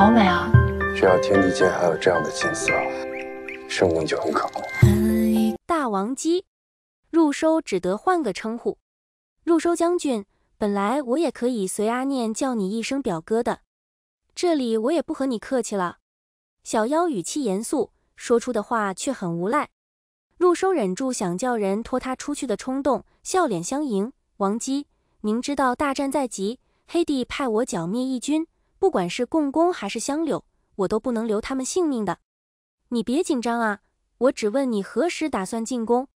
好美啊！只要天地间还有这样的景色，生命就很可贵。大王姬，入收只得换个称呼。入收将军，本来我也可以随阿念叫你一声表哥的，这里我也不和你客气了。小妖语气严肃，说出的话却很无赖。入收忍住想叫人拖他出去的冲动，笑脸相迎。王姬，明知道大战在即，黑帝派我剿灭义军。不管是共工还是香柳，我都不能留他们性命的。你别紧张啊，我只问你何时打算进攻，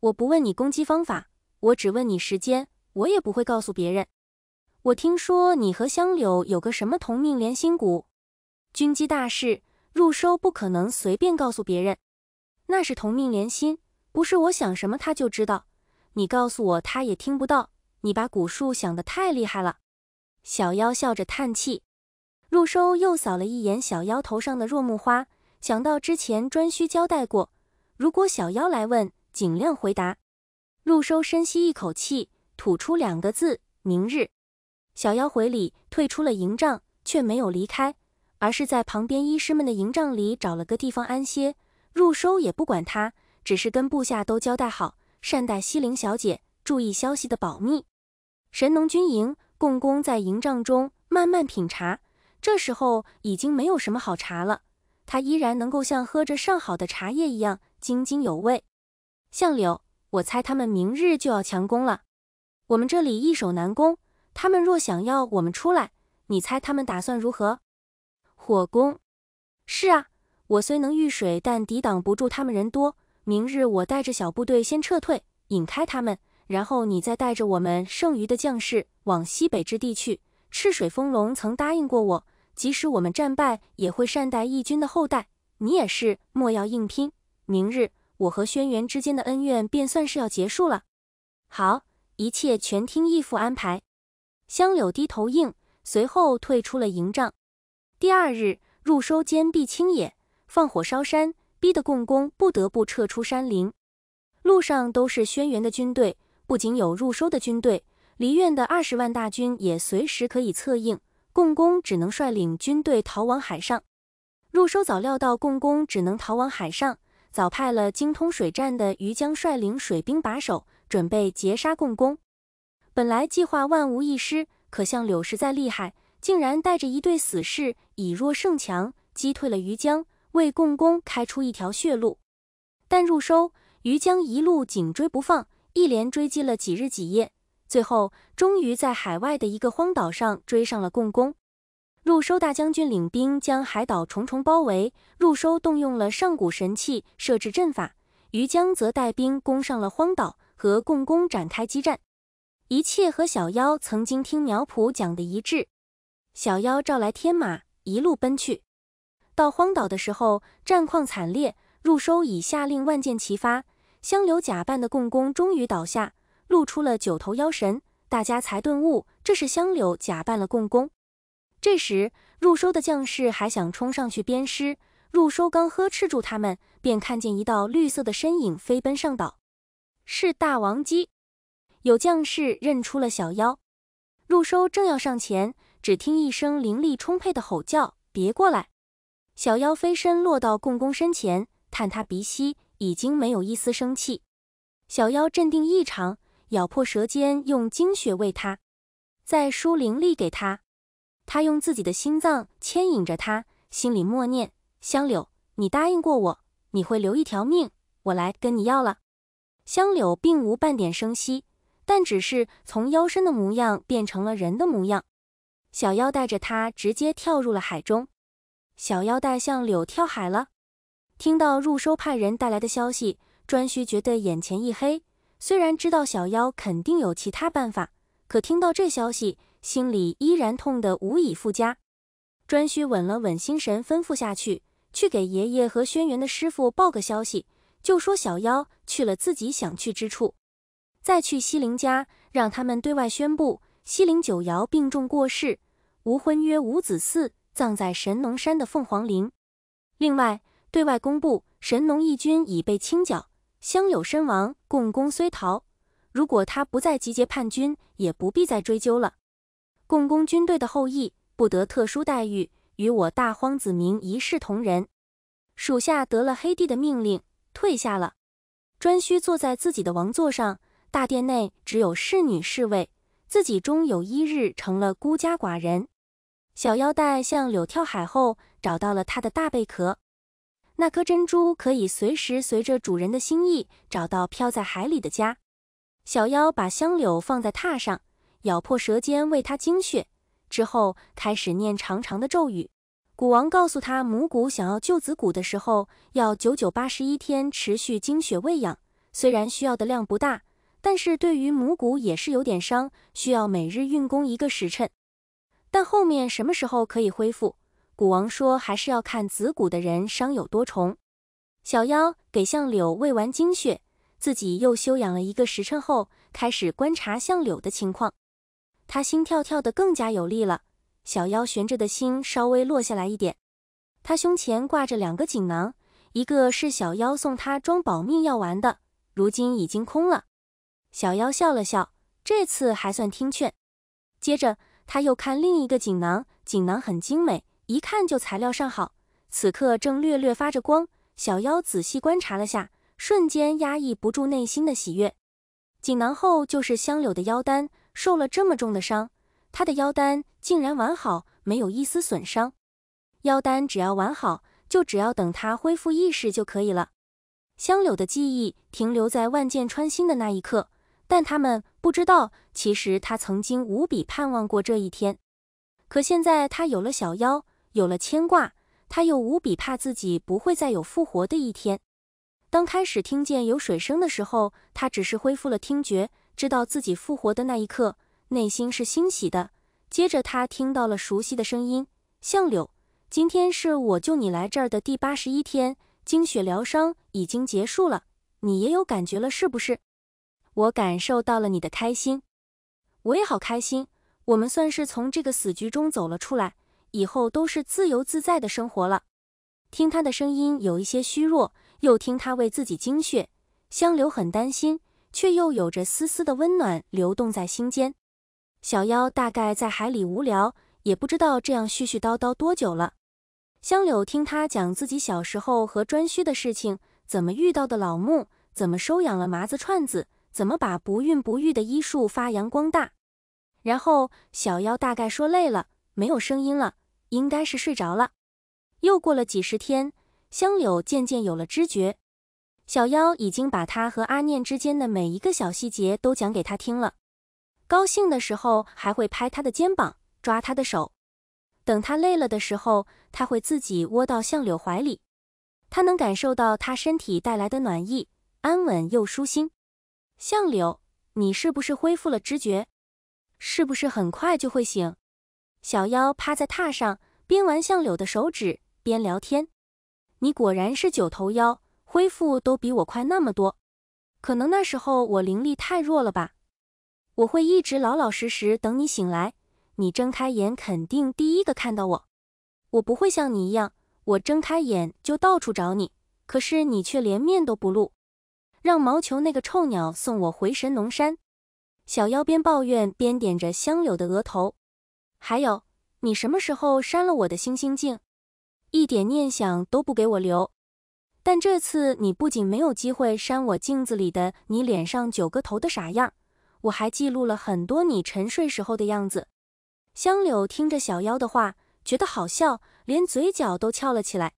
我不问你攻击方法，我只问你时间，我也不会告诉别人。我听说你和香柳有个什么同命连心蛊，军机大事入收不可能随便告诉别人，那是同命连心，不是我想什么他就知道。你告诉我他也听不到，你把蛊术想的太厉害了。小妖笑着叹气。入收又扫了一眼小妖头上的若木花，想到之前专需交代过，如果小妖来问，尽量回答。入收深吸一口气，吐出两个字：“明日。”小妖回礼，退出了营帐，却没有离开，而是在旁边医师们的营帐里找了个地方安歇。入收也不管他，只是跟部下都交代好，善待西陵小姐，注意消息的保密。神农军营，共工在营帐中慢慢品茶。这时候已经没有什么好茶了，他依然能够像喝着上好的茶叶一样津津有味。相柳，我猜他们明日就要强攻了。我们这里易守难攻，他们若想要我们出来，你猜他们打算如何？火攻。是啊，我虽能御水，但抵挡不住他们人多。明日我带着小部队先撤退，引开他们，然后你再带着我们剩余的将士往西北之地去。赤水丰隆曾答应过我。即使我们战败，也会善待义军的后代。你也是，莫要硬拼。明日我和轩辕之间的恩怨便算是要结束了。好，一切全听义父安排。香柳低头应，随后退出了营帐。第二日，入收坚必清野，放火烧山，逼得共工不得不撤出山林。路上都是轩辕的军队，不仅有入收的军队，离院的二十万大军也随时可以策应。共工只能率领军队逃往海上。入收早料到共工只能逃往海上，早派了精通水战的于江率领水兵把守，准备截杀共工。本来计划万无一失，可相柳实在厉害，竟然带着一队死士以弱胜强，击退了余江，为共工开出一条血路。但入收余江一路紧追不放，一连追击了几日几夜。最后，终于在海外的一个荒岛上追上了共工。入收大将军领兵将海岛重重包围，入收动用了上古神器设置阵法，于江则带兵攻上了荒岛，和共工展开激战。一切和小妖曾经听苗圃讲的一致。小妖召来天马，一路奔去。到荒岛的时候，战况惨烈，入收已下令万箭齐发，香流假扮的共工终于倒下。露出了九头妖神，大家才顿悟，这是香柳假扮了共工。这时，入收的将士还想冲上去鞭尸，入收刚呵斥住他们，便看见一道绿色的身影飞奔上岛，是大王姬。有将士认出了小妖，入收正要上前，只听一声灵力充沛的吼叫：“别过来！”小妖飞身落到共工身前，探他鼻息，已经没有一丝生气。小妖镇定异常。咬破舌尖，用精血喂他，再输灵力给他。他用自己的心脏牵引着他，心里默念：“香柳，你答应过我，你会留一条命，我来跟你要了。”香柳并无半点声息，但只是从妖身的模样变成了人的模样。小妖带着他直接跳入了海中。小妖带向柳跳海了。听到入收派人带来的消息，颛顼觉得眼前一黑。虽然知道小妖肯定有其他办法，可听到这消息，心里依然痛得无以复加。颛顼稳了稳心神，吩咐下去，去给爷爷和轩辕的师傅报个消息，就说小妖去了自己想去之处。再去西陵家，让他们对外宣布西陵九瑶病重过世，无婚约，无子嗣，葬在神农山的凤凰陵。另外，对外公布神农义军已被清剿。相柳身亡，共工虽逃，如果他不再集结叛军，也不必再追究了。共工军队的后裔不得特殊待遇，与我大荒子民一视同仁。属下得了黑帝的命令，退下了。颛顼坐在自己的王座上，大殿内只有侍女侍卫，自己终有一日成了孤家寡人。小腰带向柳跳海后找到了他的大贝壳。那颗珍珠可以随时随着主人的心意找到飘在海里的家。小妖把香柳放在榻上，咬破舌尖喂它精血，之后开始念长长的咒语。蛊王告诉他，母蛊想要救子蛊的时候，要九九八十一天持续精血喂养。虽然需要的量不大，但是对于母蛊也是有点伤，需要每日运功一个时辰。但后面什么时候可以恢复？古王说：“还是要看子骨的人伤有多重。”小妖给相柳喂完精血，自己又休养了一个时辰后，开始观察相柳的情况。他心跳跳得更加有力了，小妖悬着的心稍微落下来一点。他胸前挂着两个锦囊，一个是小妖送他装保命药丸的，如今已经空了。小妖笑了笑，这次还算听劝。接着他又看另一个锦囊，锦囊很精美。一看就材料上好，此刻正略略发着光。小妖仔细观察了下，瞬间压抑不住内心的喜悦。锦囊后就是香柳的腰丹，受了这么重的伤，他的腰丹竟然完好，没有一丝损伤。腰丹只要完好，就只要等他恢复意识就可以了。香柳的记忆停留在万箭穿心的那一刻，但他们不知道，其实他曾经无比盼望过这一天。可现在他有了小妖。有了牵挂，他又无比怕自己不会再有复活的一天。当开始听见有水声的时候，他只是恢复了听觉，知道自己复活的那一刻，内心是欣喜的。接着，他听到了熟悉的声音：“相柳，今天是我救你来这儿的第八十一天，经血疗伤已经结束了，你也有感觉了是不是？我感受到了你的开心，我也好开心，我们算是从这个死局中走了出来。”以后都是自由自在的生活了。听他的声音有一些虚弱，又听他为自己精血，香柳很担心，却又有着丝丝的温暖流动在心间。小妖大概在海里无聊，也不知道这样絮絮叨叨多久了。香柳听他讲自己小时候和颛顼的事情，怎么遇到的老木，怎么收养了麻子串子，怎么把不孕不育的医术发扬光大。然后小妖大概说累了，没有声音了。应该是睡着了。又过了几十天，香柳渐渐有了知觉。小妖已经把他和阿念之间的每一个小细节都讲给他听了。高兴的时候还会拍他的肩膀，抓他的手。等他累了的时候，他会自己窝到相柳怀里。他能感受到他身体带来的暖意，安稳又舒心。相柳，你是不是恢复了知觉？是不是很快就会醒？小妖趴在榻上，边玩相柳的手指边聊天：“你果然是九头妖，恢复都比我快那么多。可能那时候我灵力太弱了吧。我会一直老老实实等你醒来，你睁开眼肯定第一个看到我。我不会像你一样，我睁开眼就到处找你，可是你却连面都不露。让毛球那个臭鸟送我回神农山。”小妖边抱怨边点着香柳的额头。还有，你什么时候删了我的星星镜？一点念想都不给我留。但这次你不仅没有机会删我镜子里的你脸上九个头的傻样，我还记录了很多你沉睡时候的样子。香柳听着小妖的话，觉得好笑，连嘴角都翘了起来。